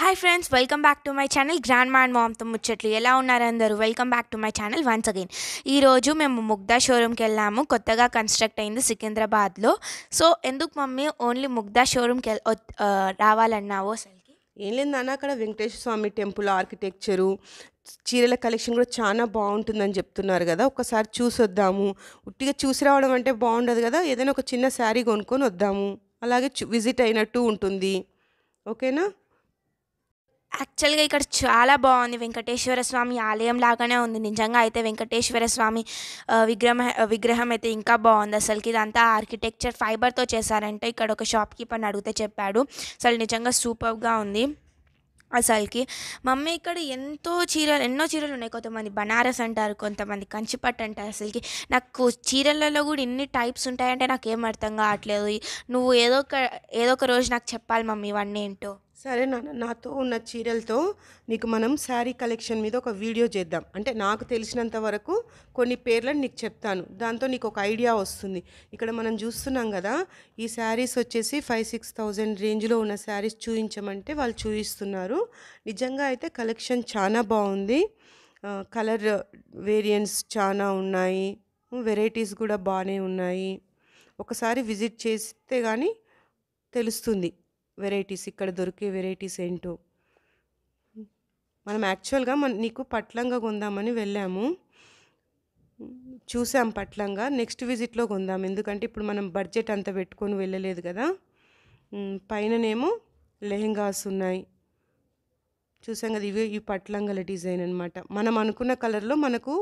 hi friends welcome back to my channel grand మ్యాండ్ మామ్తో ముచ్చట్లు ఎలా ఉన్నారు అందరూ welcome back to my channel once again ఈరోజు మేము ముగ్ధా షోరూమ్కి వెళ్ళాము కొత్తగా కన్స్ట్రక్ట్ అయింది సికింద్రాబాద్లో సో ఎందుకు మమ్మీ ఓన్లీ ముగ్ధా షోరూమ్కి రావాలన్నావు అసలుకి ఏం లేదు అక్కడ వెంకటేశ్వర స్వామి టెంపుల్ ఆర్కిటెక్చరు చీరల కలెక్షన్ కూడా చాలా బాగుంటుందని చెప్తున్నారు కదా ఒకసారి చూసి వద్దాము ఉట్టిగా చూసి రావడం అంటే బాగుండదు కదా ఏదైనా ఒక చిన్న శారీ కొనుక్కొని వద్దాము అలాగే విజిట్ అయినట్టు ఉంటుంది ఓకేనా యాక్చువల్గా ఇక్కడ చాలా బాగుంది వెంకటేశ్వర స్వామి ఆలయం లాగానే ఉంది నిజంగా అయితే వెంకటేశ్వర స్వామి విగ్రహం విగ్రహం అయితే ఇంకా బాగుంది అసలుకి ఇదంతా ఆర్కిటెక్చర్ ఫైబర్తో చేశారంటే ఇక్కడ ఒక షాప్ కీపర్ని అడిగితే చెప్పాడు అసలు నిజంగా సూపర్గా ఉంది అసలుకి మమ్మీ ఇక్కడ ఎంతో చీరలు ఎన్నో చీరలు ఉన్నాయి కొంతమంది బనారస్ అంటారు కొంతమంది కంచిపట్టు అంటారు అసలుకి నాకు చీరలలో కూడా ఇన్ని టైప్స్ ఉంటాయంటే నాకు ఏం అర్థం కావట్లేదు నువ్వు ఏదో ఒక ఏదో ఒక రోజు నాకు చెప్పాలి మమ్మీ ఇవన్నీ ఏంటో సరే నాన్న నాతో ఉన్న చీరలతో నీకు మనం శారీ కలెక్షన్ మీద ఒక వీడియో చేద్దాం అంటే నాకు తెలిసినంత వరకు కొన్ని పేర్లను నీకు చెప్తాను దాంతో నీకు ఒక ఐడియా వస్తుంది ఇక్కడ మనం చూస్తున్నాం కదా ఈ శారీస్ వచ్చేసి ఫైవ్ సిక్స్ థౌజండ్ రేంజ్లో ఉన్న శారీస్ చూపించమంటే వాళ్ళు చూపిస్తున్నారు నిజంగా అయితే కలెక్షన్ చాలా బాగుంది కలర్ వేరియంట్స్ చాలా ఉన్నాయి వెరైటీస్ కూడా బాగానే ఉన్నాయి ఒకసారి విజిట్ చేస్తే కానీ తెలుస్తుంది వెరైటీస్ ఇక్కడ దొరికే వెరైటీస్ ఏంటో మనం యాక్చువల్గా మన నీకు పట్లంగా కొందామని వెళ్ళాము చూసాం పట్లంగా నెక్స్ట్ విజిట్లో కొందాం ఎందుకంటే ఇప్పుడు మనం బడ్జెట్ అంత పెట్టుకొని వెళ్ళలేదు కదా పైననేమో లెహెంగాస్ ఉన్నాయి చూసాం కదా ఇవి ఈ పట్లంగల డిజైన్ అనమాట మనం అనుకున్న కలర్లో మనకు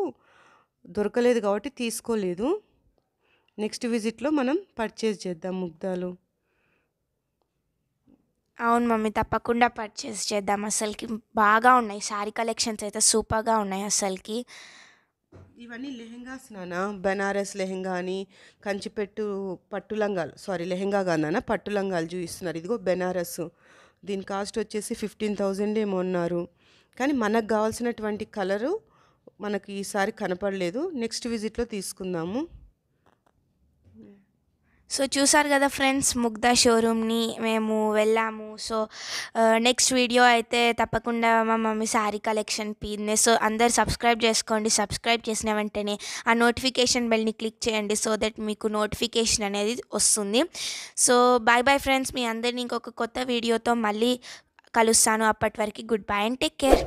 దొరకలేదు కాబట్టి తీసుకోలేదు నెక్స్ట్ విజిట్లో మనం పర్చేజ్ చేద్దాం ముగ్ధాలు అవును మమ్మీ తప్పకుండా పర్చేస్ చేద్దాం అసలుకి బాగా ఉన్నాయి శారీ కలెక్షన్స్ అయితే సూపర్గా ఉన్నాయి అసలుకి ఇవన్నీ లెహెంగాస్ నాన్న బెనారస్ లెహెంగా అని కంచిపెట్టు పట్టు లంగాలు సారీ లెహెంగా కాదన్న పట్టు లంగాలు చూపిస్తున్నారు ఇదిగో బెనారస్ దీని కాస్ట్ వచ్చేసి ఫిఫ్టీన్ థౌజండ్ ఏమో ఉన్నారు కానీ మనకు కావాల్సినటువంటి కలరు మనకు ఈసారి కనపడలేదు నెక్స్ట్ విజిట్లో తీసుకుందాము సో చూసారు కదా ఫ్రెండ్స్ ముగ్ధా షోరూమ్ని మేము వెళ్ళాము సో నెక్స్ట్ వీడియో అయితే తప్పకుండా మా మమ్మీ శారీ కలెక్షన్ పీర్నే సో అందరు సబ్స్క్రైబ్ చేసుకోండి సబ్స్క్రైబ్ చేసిన వెంటనే ఆ నోటిఫికేషన్ బెల్ని క్లిక్ చేయండి సో దట్ మీకు నోటిఫికేషన్ అనేది వస్తుంది సో బాయ్ బాయ్ ఫ్రెండ్స్ మీ అందరిని ఇంకొక కొత్త వీడియోతో మళ్ళీ కలుస్తాను అప్పటి వరకు good bye and take care